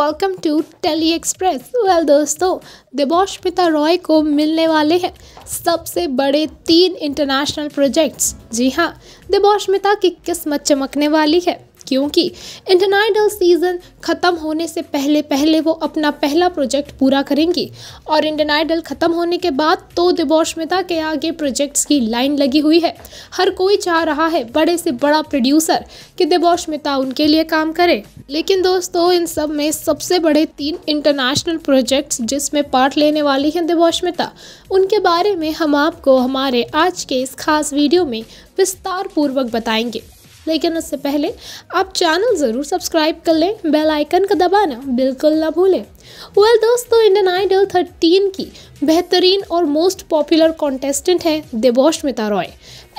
welcome to tele express well दोस्तों दिबोश पिता रॉय को मिलने वाले हैं सबसे बड़े तीन इंटरनेशनल प्रोजेक्ट्स जी हाँ दिबोश मिता की किस्मत चमकने वाली है क्योंकि आइडल सीज़न ख़त्म होने से पहले पहले वो अपना पहला प्रोजेक्ट पूरा करेंगी और इंडियन आइडल ख़त्म होने के बाद तो दिबोशमिता के आगे प्रोजेक्ट्स की लाइन लगी हुई है हर कोई चाह रहा है बड़े से बड़ा प्रोड्यूसर कि दिबोशमिता उनके लिए काम करे लेकिन दोस्तों इन सब में सबसे बड़े तीन इंटरनेशनल प्रोजेक्ट्स जिसमें पार्ट लेने वाली हैं दिबोशमिता उनके बारे में हम आपको हमारे आज के इस खास वीडियो में विस्तार पूर्वक बताएंगे लेकिन उससे पहले आप चैनल ज़रूर सब्सक्राइब कर लें बेल आइकन का दबाना बिल्कुल ना भूलें वेल well, दोस्तों इंडियन आइडल थर्टीन की बेहतरीन और मोस्ट पॉपुलर कॉन्टेस्टेंट हैं देबोश मिता रॉय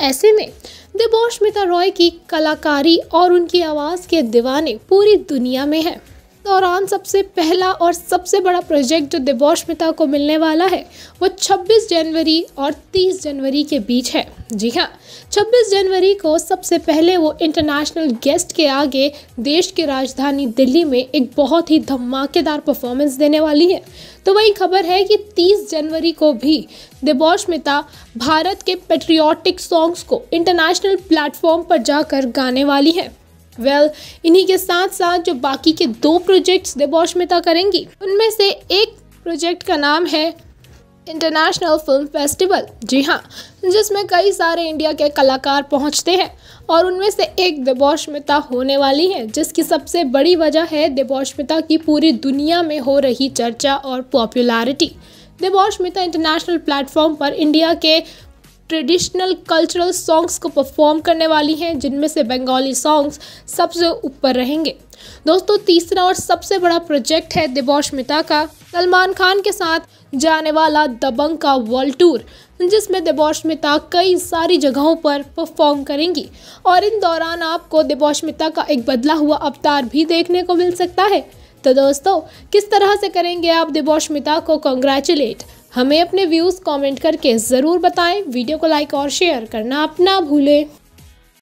ऐसे में देबोश मिता रॉय की कलाकारी और उनकी आवाज़ के दीवाने पूरी दुनिया में हैं दौरान सबसे पहला और सबसे बड़ा प्रोजेक्ट जो दिबोश मिता को मिलने वाला है वो 26 जनवरी और 30 जनवरी के बीच है जी हाँ 26 जनवरी को सबसे पहले वो इंटरनेशनल गेस्ट के आगे देश की राजधानी दिल्ली में एक बहुत ही धमाकेदार परफॉर्मेंस देने वाली है तो वही खबर है कि 30 जनवरी को भी दिबोश मिता भारत के पेट्रियाटिक सॉन्ग्स को इंटरनेशनल प्लेटफॉर्म पर जाकर गाने वाली हैं वेल well, इन्हीं के साथ साथ जो बाकी के दो प्रोजेक्ट्स देबौशमिता करेंगी उनमें से एक प्रोजेक्ट का नाम है इंटरनेशनल फिल्म फेस्टिवल जी हाँ जिसमें कई सारे इंडिया के कलाकार पहुँचते हैं और उनमें से एक देबौशमिता होने वाली है जिसकी सबसे बड़ी वजह है देबौशमिता की पूरी दुनिया में हो रही चर्चा और पॉपुलैरिटी देबौशमिता इंटरनेशनल प्लेटफॉर्म पर इंडिया के ट्रेडिशनल कल्चरल सॉन्ग्स को परफॉर्म करने वाली हैं जिनमें से बंगाली सॉन्ग्स सबसे ऊपर रहेंगे दोस्तों तीसरा और सबसे बड़ा प्रोजेक्ट है दिबोश मिता का सलमान खान के साथ जाने वाला दबंग का वर्ल्ड टूर जिसमें दिबोशमिता कई सारी जगहों पर परफॉर्म करेंगी और इन दौरान आपको दिबोशमिता का एक बदला हुआ अवतार भी देखने को मिल सकता है तो दोस्तों किस तरह से करेंगे आप दिबोशमिता को कंग्रेचुलेट हमें अपने व्यूज़ कमेंट करके ज़रूर बताएं वीडियो को लाइक और शेयर करना अपना भूलें